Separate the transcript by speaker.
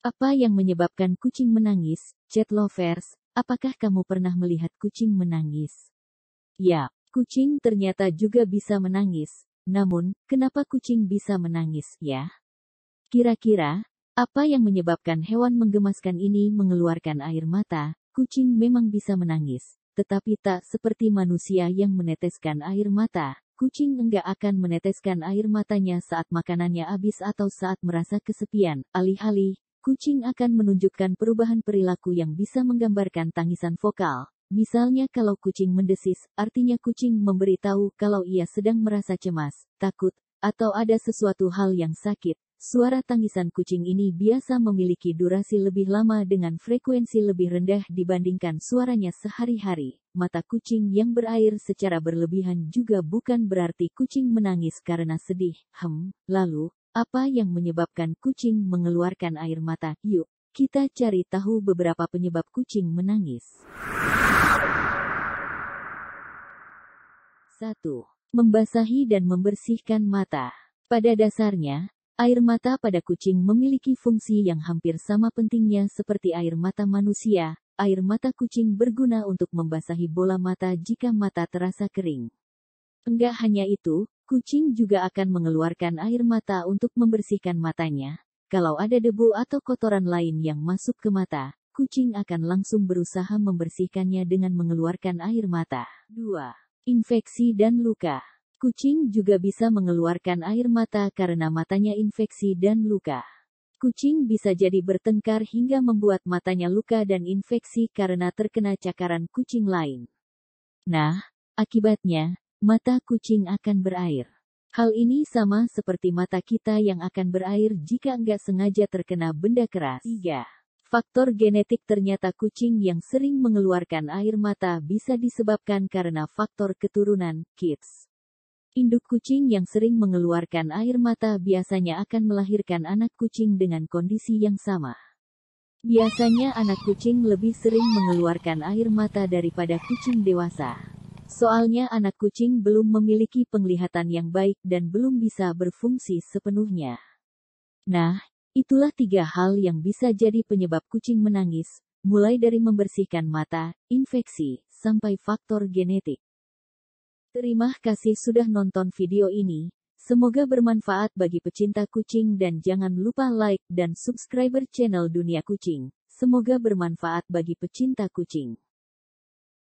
Speaker 1: Apa yang menyebabkan kucing menangis, jet lovers? Apakah kamu pernah melihat kucing menangis? Ya, kucing ternyata juga bisa menangis. Namun, kenapa kucing bisa menangis ya? Kira-kira, apa yang menyebabkan hewan menggemaskan ini mengeluarkan air mata? Kucing memang bisa menangis, tetapi tak seperti manusia yang meneteskan air mata. Kucing enggak akan meneteskan air matanya saat makanannya habis atau saat merasa kesepian. Alih-alih, Kucing akan menunjukkan perubahan perilaku yang bisa menggambarkan tangisan vokal. Misalnya kalau kucing mendesis, artinya kucing memberitahu kalau ia sedang merasa cemas, takut, atau ada sesuatu hal yang sakit. Suara tangisan kucing ini biasa memiliki durasi lebih lama dengan frekuensi lebih rendah dibandingkan suaranya sehari-hari. Mata kucing yang berair secara berlebihan juga bukan berarti kucing menangis karena sedih. Hem, lalu, apa yang menyebabkan kucing mengeluarkan air mata? Yuk, kita cari tahu beberapa penyebab kucing menangis. 1. Membasahi dan membersihkan mata. Pada dasarnya, air mata pada kucing memiliki fungsi yang hampir sama pentingnya seperti air mata manusia. Air mata kucing berguna untuk membasahi bola mata jika mata terasa kering. Enggak hanya itu, Kucing juga akan mengeluarkan air mata untuk membersihkan matanya. Kalau ada debu atau kotoran lain yang masuk ke mata, kucing akan langsung berusaha membersihkannya dengan mengeluarkan air mata. 2. Infeksi dan luka. Kucing juga bisa mengeluarkan air mata karena matanya infeksi dan luka. Kucing bisa jadi bertengkar hingga membuat matanya luka dan infeksi karena terkena cakaran kucing lain. Nah, akibatnya, mata kucing akan berair. Hal ini sama seperti mata kita yang akan berair jika nggak sengaja terkena benda keras. 3. Faktor genetik ternyata kucing yang sering mengeluarkan air mata bisa disebabkan karena faktor keturunan, kids. Induk kucing yang sering mengeluarkan air mata biasanya akan melahirkan anak kucing dengan kondisi yang sama. Biasanya anak kucing lebih sering mengeluarkan air mata daripada kucing dewasa. Soalnya anak kucing belum memiliki penglihatan yang baik dan belum bisa berfungsi sepenuhnya. Nah, itulah tiga hal yang bisa jadi penyebab kucing menangis, mulai dari membersihkan mata, infeksi, sampai faktor genetik. Terima kasih sudah nonton video ini, semoga bermanfaat bagi pecinta kucing dan jangan lupa like dan subscriber channel Dunia Kucing. Semoga bermanfaat bagi pecinta kucing.